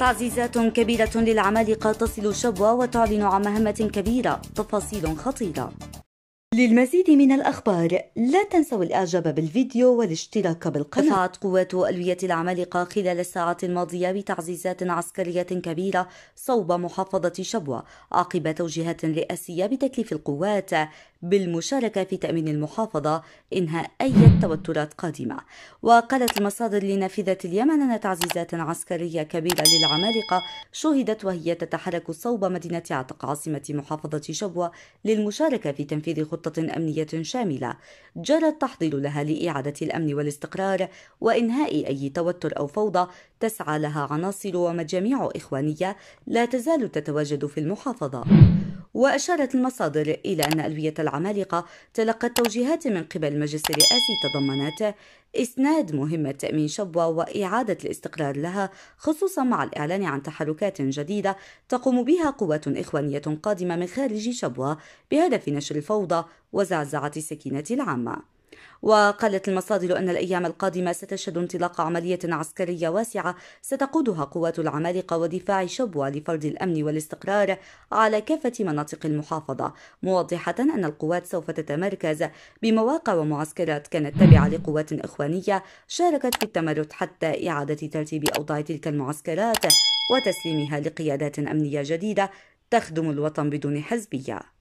تعزيزات كبيرة للعمالقة تصل شبوة وتعلن عن مهمة كبيرة تفاصيل خطيرة للمزيد من الأخبار لا تنسوا الإعجاب بالفيديو والاشتراك بالقناة رفعت قوات ألوية العمالقة خلال الساعات الماضية بتعزيزات عسكرية كبيرة صوب محافظة شبوة عقب توجيهات رئاسية بتكليف القوات بالمشاركة في تأمين المحافظة إنهاء أي توترات قادمة وقالت المصادر لنافذة اليمن أن تعزيزات عسكرية كبيرة للعمالقة شهدت وهي تتحرك صوب مدينة عتق عاصمة محافظة شبوة للمشاركة في تنفيذ خطة خطة أمنية شاملة جرى التحضير لها لإعادة الأمن والاستقرار وإنهاء أي توتر أو فوضى تسعى لها عناصر ومجاميع إخوانية لا تزال تتواجد في المحافظة وأشارت المصادر إلى أن ألوية العمالقة تلقت توجيهات من قبل المجلس الرئاسي تضمنت إسناد مهمة تأمين شبوة وإعادة الاستقرار لها خصوصا مع الإعلان عن تحركات جديدة تقوم بها قوات إخوانية قادمة من خارج شبوة بهدف نشر الفوضى وزعزعة السكينة العامة وقالت المصادر أن الأيام القادمة ستشهد انطلاق عملية عسكرية واسعة ستقودها قوات العمالقة ودفاع شبوة لفرض الأمن والاستقرار على كافة مناطق المحافظة موضحة أن القوات سوف تتمركز بمواقع ومعسكرات كانت تابعة لقوات إخوانية شاركت في التمرد حتى إعادة ترتيب أوضاع تلك المعسكرات وتسليمها لقيادات أمنية جديدة تخدم الوطن بدون حزبيه